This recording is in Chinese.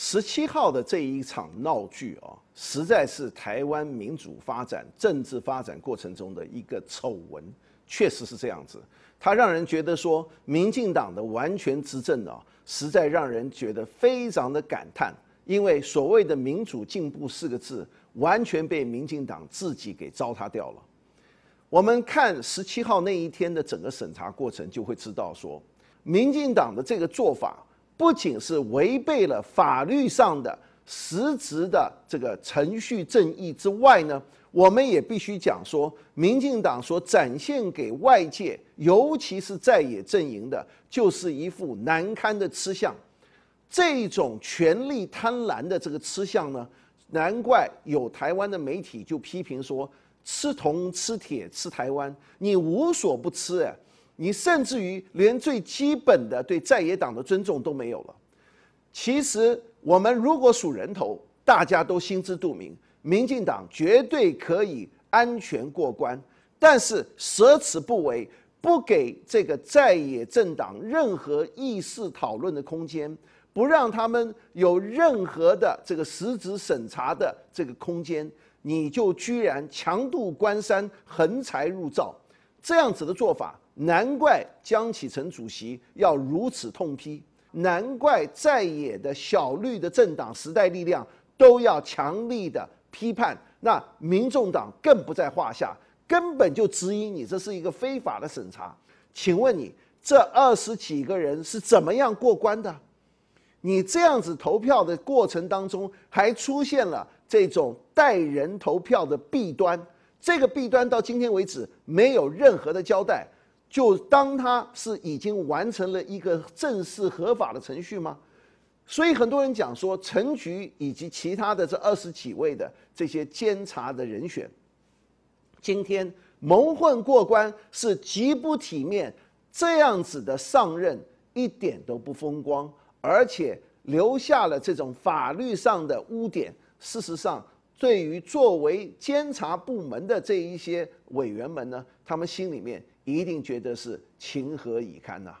十七号的这一场闹剧啊，实在是台湾民主发展、政治发展过程中的一个丑闻，确实是这样子。它让人觉得说，民进党的完全执政啊，实在让人觉得非常的感叹，因为所谓的民主进步四个字，完全被民进党自己给糟蹋掉了。我们看十七号那一天的整个审查过程，就会知道说，民进党的这个做法。不仅是违背了法律上的实质的这个程序正义之外呢，我们也必须讲说，民进党所展现给外界，尤其是在野阵营的，就是一副难堪的吃相，这种权力贪婪的这个吃相呢，难怪有台湾的媒体就批评说，吃铜吃铁吃台湾，你无所不吃。你甚至于连最基本的对在野党的尊重都没有了。其实我们如果数人头，大家都心知肚明，民进党绝对可以安全过关。但是舍此不为，不给这个在野政党任何议事讨论的空间，不让他们有任何的这个实质审查的这个空间，你就居然强渡关山，横财入灶。这样子的做法，难怪江启臣主席要如此痛批，难怪在野的小绿的政党时代力量都要强力的批判，那民众党更不在话下，根本就质疑你这是一个非法的审查。请问你这二十几个人是怎么样过关的？你这样子投票的过程当中，还出现了这种代人投票的弊端。这个弊端到今天为止没有任何的交代，就当他是已经完成了一个正式合法的程序吗？所以很多人讲说，陈局以及其他的这二十几位的这些监察的人选，今天蒙混过关是极不体面，这样子的上任一点都不风光，而且留下了这种法律上的污点。事实上。对于作为监察部门的这一些委员们呢，他们心里面一定觉得是情何以堪呐。